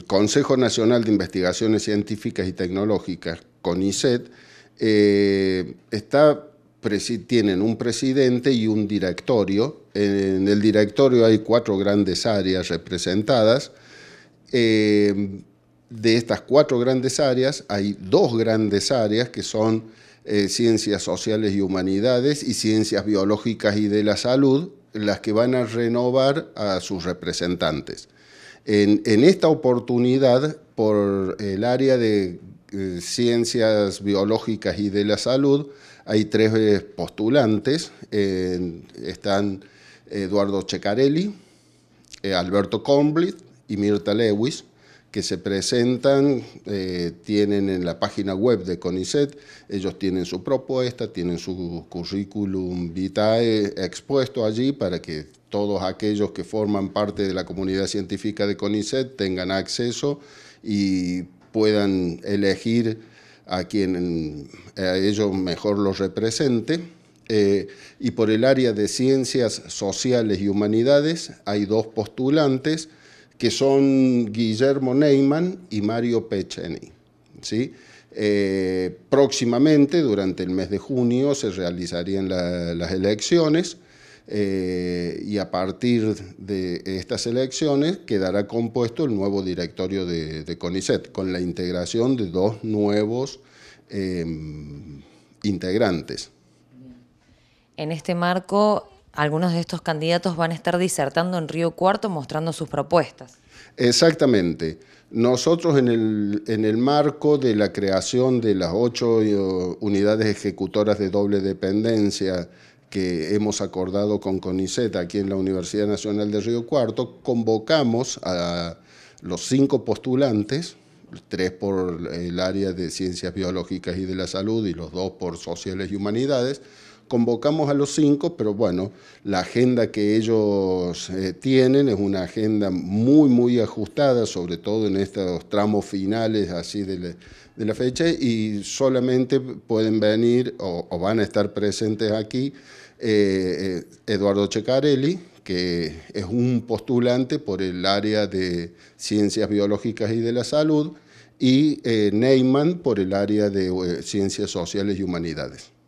el Consejo Nacional de Investigaciones Científicas y Tecnológicas, CONICET, eh, tienen un presidente y un directorio. En el directorio hay cuatro grandes áreas representadas. Eh, de estas cuatro grandes áreas, hay dos grandes áreas que son eh, ciencias sociales y humanidades y ciencias biológicas y de la salud, las que van a renovar a sus representantes. En, esta oportunidad, por el área de eh, ciencias biológicas y de la salud, hay tres eh, postulantes. están Eduardo Checarelli, eh, Alberto Comblit y Mirta Lewis, que se presentan, tienen en la página web de CONICET, ellos tienen su propuesta, tienen su currículum vitae expuesto allí para que todos aquellos que forman parte de la comunidad científica de CONICET tengan acceso y puedan elegir a quien a ellos mejor los represente. Eh, y por el área de ciencias sociales y humanidades hay dos postulantes que son Guillermo Neyman y Mario Pecheni. ¿sí? Eh, próximamente, durante el mes de junio, se realizarían las elecciones. Eh, y a partir de estas elecciones quedará compuesto el nuevo directorio de, CONICET, con la integración de dos nuevos em, integrantes. En este marco, algunos de estos candidatos van a estar disertando en Río Cuarto mostrando sus propuestas. Exactamente. Nosotros en el, en el, marco de la creación de las ocho eh, unidades ejecutoras de doble dependencia que hemos acordado con CONICET aquí en la Universidad Nacional de Río Cuarto, convocamos a los cinco postulantes, tres por el área de ciencias biológicas y de la salud y los dos por sociales y humanidades, convocamos a los cinco, pero bueno, la agenda que ellos eh, tienen es una agenda muy, muy ajustada, sobre todo en estos tramos finales así de la, fecha, y solamente pueden venir o, van a estar presentes aquí eh, eh, Eduardo Checarelli, que es un postulante por el área de ciencias biológicas y de la salud, y Neyman por el área de ciencias sociales y humanidades.